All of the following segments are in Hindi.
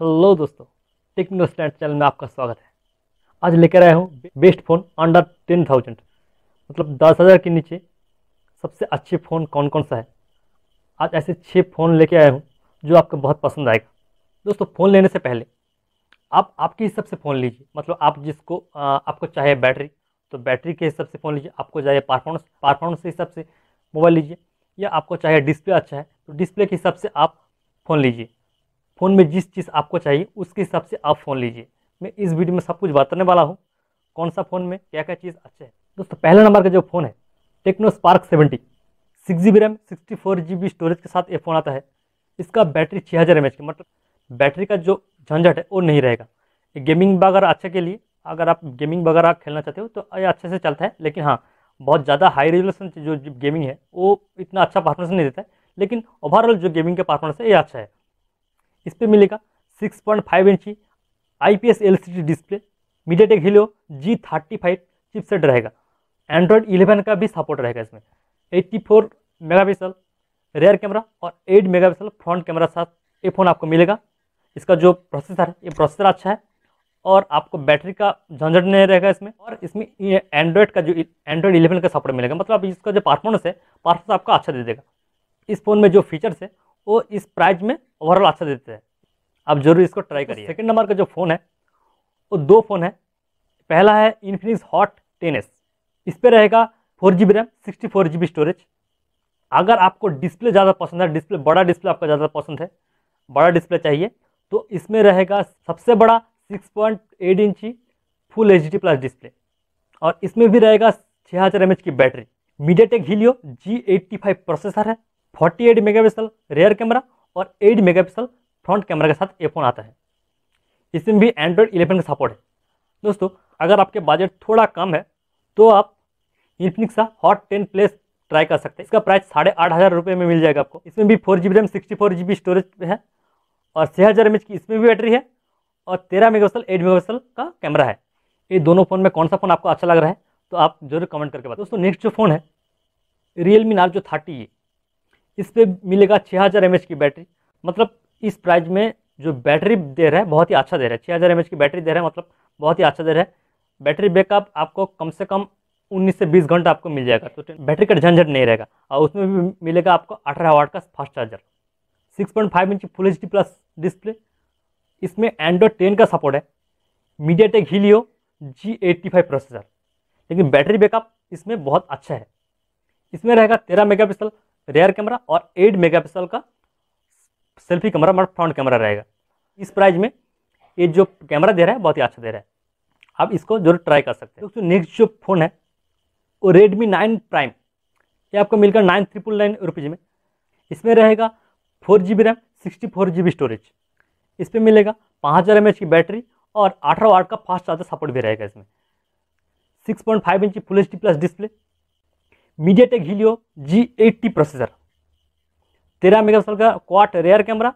हेलो दोस्तों टेक्नो स्टैंड चैनल में आपका स्वागत है आज लेकर आया हूँ best phone under ten thousand मतलब दस हज़ार के नीचे सबसे अच्छे फ़ोन कौन कौन सा है आज ऐसे छः फ़ोन लेके आया हूँ जो आपको बहुत पसंद आएगा दोस्तों फ़ोन लेने से पहले आप आपके हिसाब से फ़ोन लीजिए मतलब आप जिसको आ, आपको चाहिए बैटरी तो बैटरी के हिसाब से फ़ोन लीजिए आपको चाहिए परफॉर्मेंस परफॉर्मेंस के हिसाब से मोबाइल लीजिए या आपको चाहिए डिस्प्ले अच्छा है तो डिस्प्ले के हिसाब से आप फ़ोन लीजिए फ़ोन में जिस चीज़ आपको चाहिए उसके हिसाब से आप फ़ोन लीजिए मैं इस वीडियो में सब कुछ बताने वाला हूँ कौन सा फ़ोन में क्या क्या चीज़ अच्छा है दोस्तों पहले नंबर का जो फ़ोन है Tecno Spark seventy six G B RAM sixty four G B storage के साथ ये फ़ोन आता है इसका बैटरी छः हज़ार एम एच की मतलब बैटरी का जो झंझट है वो नहीं रहेगा गेमिंग वगैरह अच्छे के लिए अगर आप गेमिंग वगैरह खेलना चाहते हो तो ये अच्छे से चलता है लेकिन हाँ बहुत ज़्यादा हाई रेजोल्यूशन जो गेमिंग है वो इतना अच्छा परफॉर्मेंस नहीं देता है लेकिन ओवरऑल जो गेमिंग का परफॉर्मेंस है ये अच्छा है इस पर मिलेगा 6.5 इंची सी LCD display Tek Helio G thirty five chipset रहेगा एंड्रॉयड इलेवन का भी सपोर्ट रहेगा इसमें 84 मेगापिक्सल रेयर कैमरा और 8 मेगापिक्सल फ्रंट कैमरा साथ ये फ़ोन आपको मिलेगा इसका जो प्रोसेसर है ये प्रोसेसर अच्छा है और आपको बैटरी का झंझट नहीं रहेगा इसमें और इसमें एंड्रॉयड का जो एंड्रॉयड इलेवन का सपोर्ट मिलेगा मतलब इसका जो परफॉर्मेंस है परफॉर्मेंस आपको अच्छा दे देगा इस फ़ोन में जो फीचर्स है वो इस प्राइज में ओवरऑल अच्छा देते हैं आप जरूर इसको ट्राई करिए सेकेंड नंबर का जो फ़ोन है वो दो फ़ोन है पहला है इन्फिनिक्स हॉट टेन एस इस पर रहेगा four G B RAM sixty four G B storage अगर आपको डिस्प्ले ज़्यादा पसंद है डिस्प्ले बड़ा डिस्प्ले आपका ज़्यादा पसंद है बड़ा डिस्प्ले चाहिए तो इसमें रहेगा सबसे बड़ा six point eight inch full H D plus display और इसमें भी रहेगा छः हज़ार एम एच की battery MediaTek Helio G eighty five processor है forty eight pixel rear camera और एट पिक्सल फ्रंट कैमरा के साथ ये फ़ोन आता है इसमें भी एंड्रॉयड इलेवन का सपोर्ट है दोस्तों अगर आपके बजट थोड़ा कम है तो आप इन्फिनिक्स का हॉट टेन प्लेस ट्राई कर सकते हैं इसका प्राइस साढ़े आठ हज़ार रुपये में मिल जाएगा आपको इसमें भी four G B RAM sixty four G B storage है और छः हज़ार एम एच की इसमें भी बैटरी है और तेरह megapixel eight megapixel का कैमरा है ये दोनों फ़ोन में कौन सा फ़ोन आपको अच्छा लग रहा है तो आप जरूर कमेंट करके बताओ दोस्तों नेक्स्ट जो फ़ोन है रियल मी नार्जो थर्टी इस पर मिलेगा छः हज़ार एम की बैटरी मतलब इस प्राइस में जो बैटरी दे रहा है बहुत ही अच्छा दे रहा है छः हज़ार एम की बैटरी दे रहा है मतलब बहुत ही अच्छा दे रहा है बैटरी बैकअप आपको कम से कम 19 से 20 घंटा आपको मिल जाएगा तो बैटरी का झंझट नहीं रहेगा और उसमें भी मिलेगा आपको अठारह वाट का fast charger 6.5 inch full H plus display इसमें एंड्रॉयड टेन का सपोर्ट है MediaTek Helio G eighty five processor लेकिन बैटरी बैकअप इसमें बहुत अच्छा है इसमें रहेगा तेरह मेगा पिक्सल रेयर कैमरा और एट मेगापिक्सल का सेल्फी कैमरा मतलब फ्रंट कैमरा रहेगा इस प्राइस में ये जो कैमरा दे रहा है बहुत ही अच्छा दे रहा है आप इसको जरूर ट्राई कर सकते हैं दोस्तों नेक्स्ट जो फ़ोन है वो रेडमी नाइन प्राइम ये आपको मिलकर नाइन ट्रिपल नाइन रुपीज़ में इसमें रहेगा four G B RAM sixty four G B storage इस पर मिलेगा पाँच हज़ार एम एच की बैटरी और अठारह वाट का फास्ट चार्जर सपोर्ट भी रहेगा इसमें six point five inch full H D plus display MediaTek Helio G eighty processor तेरह मेगापिक्सल का क्वाट रेयर कैमरा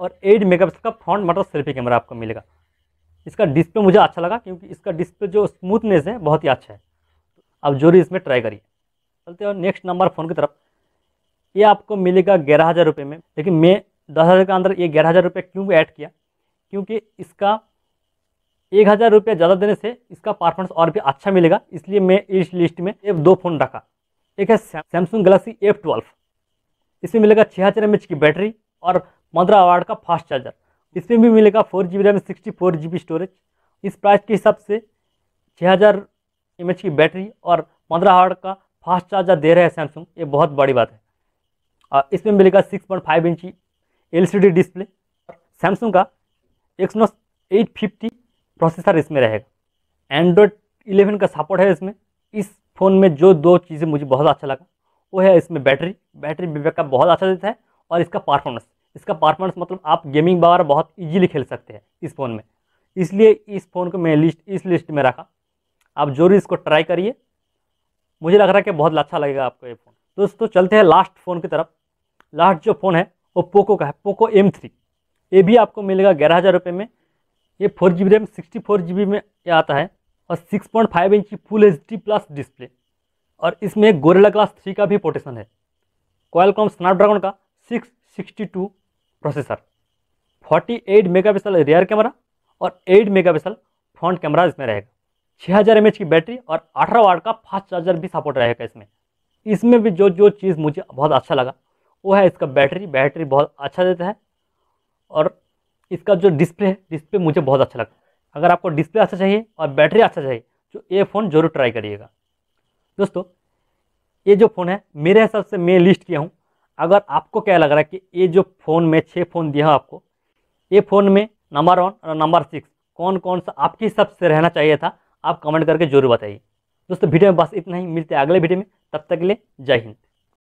और एट मेगापिक्सल का फ्रंट मटर सेल्फी कैमरा आपको मिलेगा इसका डिस्प्ले मुझे अच्छा लगा क्योंकि इसका डिस्प्ले जो स्मूथनेस है बहुत ही अच्छा है आप जरूरी इसमें ट्राई करिए चलते हैं नेक्स्ट नंबर फ़ोन की तरफ ये आपको मिलेगा ग्यारह हज़ार रुपये में लेकिन मैं दस हज़ार के अंदर ये ग्यारह हज़ार रुपये क्यों ऐड किया क्योंकि इसका एक हज़ार रुपया ज़्यादा देने से इसका परफॉर्मेंस और भी अच्छा मिलेगा इसलिए मैं इस लिस्ट में ये दो फ़ोन रखा एक है सैमसंग गलेक्सी एफ ट्वेल्व इसमें मिलेगा छः हज़ार एम की बैटरी और पंद्रह वाट का फास्ट चार्जर इसमें भी मिलेगा four G B RAM sixty four G B storage इस प्राइस के हिसाब से छः हज़ार एम की बैटरी और पंद्रह वाट का फास्ट चार्जर दे रहे हैं सैमसंग ये बहुत बड़ी बात है और इसमें मिलेगा six point five inch L C D display Samsung का एक्सनोस एट फिफ्टी प्रोसेसर इसमें रहेगा एंड्रॉयड इलेवन का सपोर्ट है इसमें इस फ़ोन में जो दो चीज़ें मुझे बहुत अच्छा लगा वो है इसमें बैटरी बैटरी बैकअप बहुत अच्छा देता है और इसका परफॉर्मेंस इसका परफॉर्मेंस मतलब आप गेमिंग बार बहुत इजीली खेल सकते हैं इस फ़ोन में इसलिए इस फ़ोन को मैं लिस्ट इस लिस्ट में रखा आप जरूर इसको ट्राई करिए मुझे लग रहा है कि बहुत अच्छा लगेगा आपको ये फ़ोन दोस्तों चलते हैं लास्ट फ़ोन की तरफ लास्ट जो फ़ोन है वो पोको का है पोको एम थ्री ये भी आपको मिलेगा ग्यारह हज़ार रुपये में ये four G B RAM sixty four G B में ये आता है और 6.5 पॉइंट इंच की full H D plus display और इसमें गोरेला क्लास थ्री का भी पोटेशन है क्वालकॉम स्नैपड्रैगन का 662 प्रोसेसर 48 पिक्सल रियर कैमरा और 8 पिक्सल फ्रंट कैमरा इसमें रहेगा छः हज़ार एम की बैटरी और अठारह वाट का फास्ट चार्जर भी सपोर्ट रहेगा इसमें इसमें भी जो जो चीज़ मुझे बहुत अच्छा लगा वो है इसका बैटरी बैटरी बहुत अच्छा देता है और इसका जो डिस्प्ले है डिस्प्ले मुझे बहुत अच्छा लगता है अगर आपको डिस्प्ले अच्छा चाहिए और बैटरी अच्छा चाहिए तो ये फ़ोन जरूर ट्राई करिएगा दोस्तों ये जो फ़ोन है मेरे हिसाब से मैं लिस्ट किया हूँ अगर आपको क्या लग रहा है कि ये जो फ़ोन में छः फ़ोन दिया आपको ये फ़ोन में नंबर वन और नंबर सिक्स कौन कौन सा आपके हिसाब से रहना चाहिए था आप कमेंट करके जरूर बताइए दोस्तों वीडियो में बस इतना ही मिलते हैं अगले वीडियो में तब तक के लिए जय हिंद